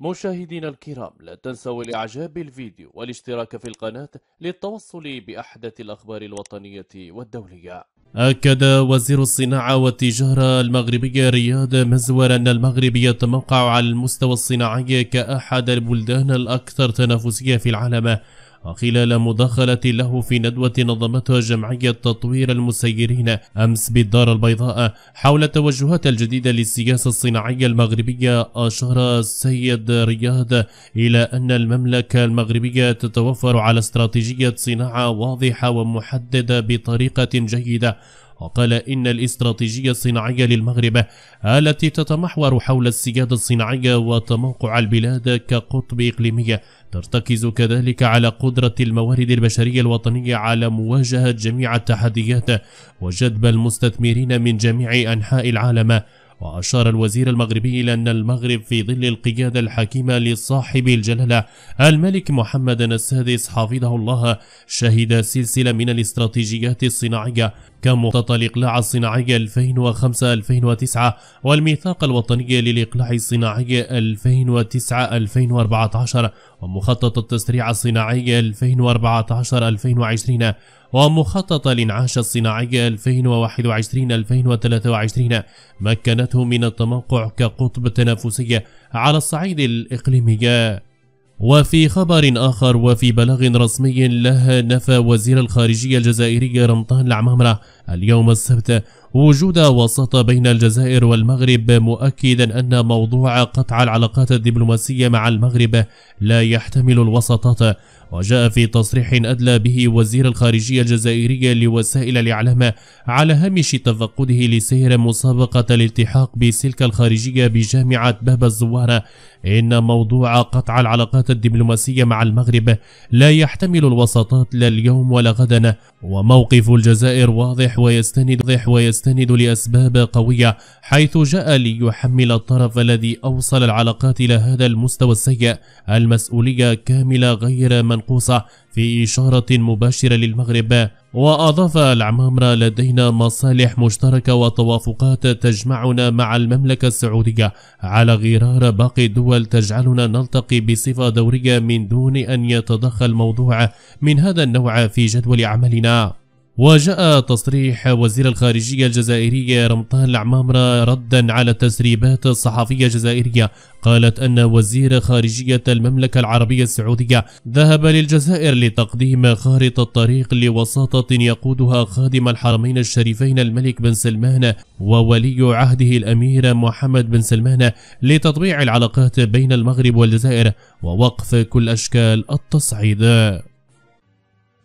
مشاهدينا الكرام لا تنسوا الإعجاب بالفيديو والاشتراك في القناة للتوصل بأحدث الأخبار الوطنية والدولية أكد وزير الصناعة والتجارة المغربية رياض مزور أن المغرب يتموقع على المستوى الصناعي كأحد البلدان الأكثر تنافسية في العالم وخلال مداخلة له في ندوة نظمتها جمعية تطوير المسيرين أمس بالدار البيضاء حول التوجهات الجديدة للسياسة الصناعية المغربية أشار السيد رياض إلى أن المملكة المغربية تتوفر على استراتيجية صناعة واضحة ومحددة بطريقة جيدة وقال إن الاستراتيجية الصناعية للمغرب التي تتمحور حول السيادة الصناعية وتموقع البلاد كقطب إقليمية ترتكز كذلك على قدرة الموارد البشرية الوطنية على مواجهة جميع التحديات وجذب المستثمرين من جميع أنحاء العالم وأشار الوزير المغربي إلى أن المغرب في ظل القيادة الحكيمة لصاحب الجلالة الملك محمد السادس حفظه الله شهد سلسلة من الاستراتيجيات الصناعية كمخطط الإقلاع الصناعي 2005-2009 والميثاق الوطني للإقلاع الصناعي 2009-2014 ومخطط التسريع الصناعي 2014-2020 ومخطط الإنعاش الصناعي 2021-2023 مكنته من التموقع كقطب تنافسي على الصعيد الإقليمي وفي خبر آخر وفي بلاغ رسمي لها نفى وزير الخارجية الجزائري رمضان العمامرة اليوم السبت وجود وساطة بين الجزائر والمغرب مؤكدا أن موضوع قطع العلاقات الدبلوماسية مع المغرب لا يحتمل الوساطات وجاء في تصريح أدلى به وزير الخارجية الجزائرية لوسائل الإعلام على هامش تفقده لسير مسابقة الالتحاق بسلك الخارجية بجامعة باب الزوارة إن موضوع قطع العلاقات الدبلوماسية مع المغرب لا يحتمل الوساطات لا اليوم ولا غدا وموقف الجزائر واضح ويستند واضح ويستند لأسباب قوية حيث جاء ليحمل الطرف الذي أوصل العلاقات إلى هذا المستوى السيء المسؤولية كاملة غير من منقوصة في إشارة مباشرة للمغرب وأضاف العمامرة لدينا مصالح مشتركة وتوافقات تجمعنا مع المملكة السعودية على غرار باقي الدول تجعلنا نلتقي بصفة دورية من دون أن يتدخل موضوع من هذا النوع في جدول عملنا وجاء تصريح وزير الخارجية الجزائرية رمطان العمامرة ردا على تسريبات صحفية جزائرية قالت أن وزير خارجية المملكة العربية السعودية ذهب للجزائر لتقديم خارطة طريق لوساطة يقودها خادم الحرمين الشريفين الملك بن سلمان وولي عهده الأمير محمد بن سلمان لتطبيع العلاقات بين المغرب والجزائر ووقف كل أشكال التصعيد